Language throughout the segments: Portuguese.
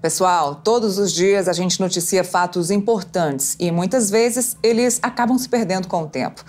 Pessoal, todos os dias a gente noticia fatos importantes e muitas vezes eles acabam se perdendo com o tempo.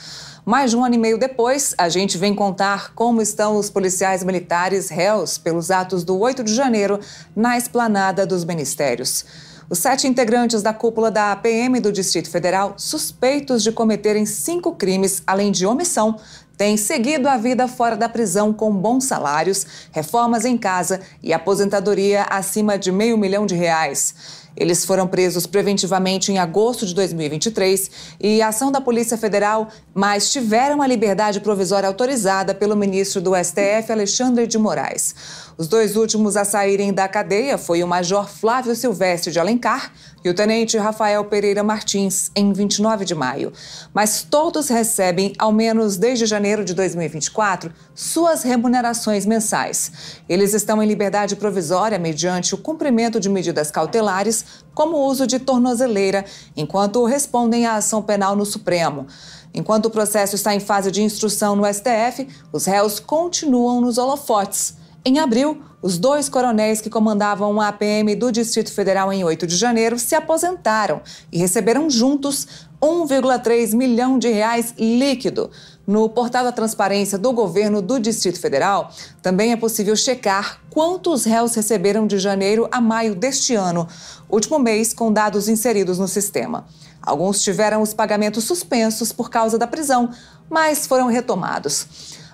Mais de um ano e meio depois, a gente vem contar como estão os policiais militares réus pelos atos do 8 de janeiro na esplanada dos ministérios. Os sete integrantes da cúpula da APM do Distrito Federal, suspeitos de cometerem cinco crimes, além de omissão, tem seguido a vida fora da prisão com bons salários, reformas em casa e aposentadoria acima de meio milhão de reais. Eles foram presos preventivamente em agosto de 2023 e a ação da Polícia Federal, mas tiveram a liberdade provisória autorizada pelo ministro do STF, Alexandre de Moraes. Os dois últimos a saírem da cadeia foi o Major Flávio Silvestre de Alencar e o Tenente Rafael Pereira Martins, em 29 de maio. Mas todos recebem, ao menos desde janeiro de 2024, suas remunerações mensais. Eles estão em liberdade provisória mediante o cumprimento de medidas cautelares como o uso de tornozeleira, enquanto respondem à ação penal no Supremo. Enquanto o processo está em fase de instrução no STF, os réus continuam nos holofotes. Em abril, os dois coronéis que comandavam a APM do Distrito Federal em 8 de janeiro se aposentaram e receberam juntos 1,3 milhão de reais líquido. No portal da transparência do governo do Distrito Federal, também é possível checar quantos réus receberam de janeiro a maio deste ano, último mês com dados inseridos no sistema. Alguns tiveram os pagamentos suspensos por causa da prisão, mas foram retomados.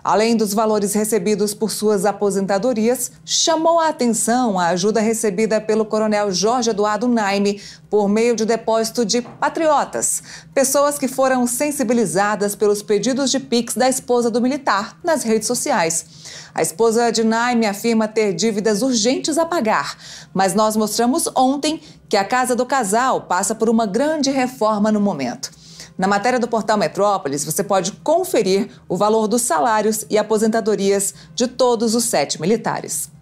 Além dos valores recebidos por suas aposentadorias, chamou a atenção a ajuda recebida pelo coronel Jorge Eduardo Naime por meio de depósito de patriotas, pessoas que foram sensibilizadas pelos pedidos de Pix da esposa do militar nas redes sociais. A esposa de Naime afirma ter dívidas urgentes a pagar, mas nós mostramos ontem que a casa do casal passa por uma grande reforma no momento. Na matéria do portal Metrópolis, você pode conferir o valor dos salários e aposentadorias de todos os sete militares.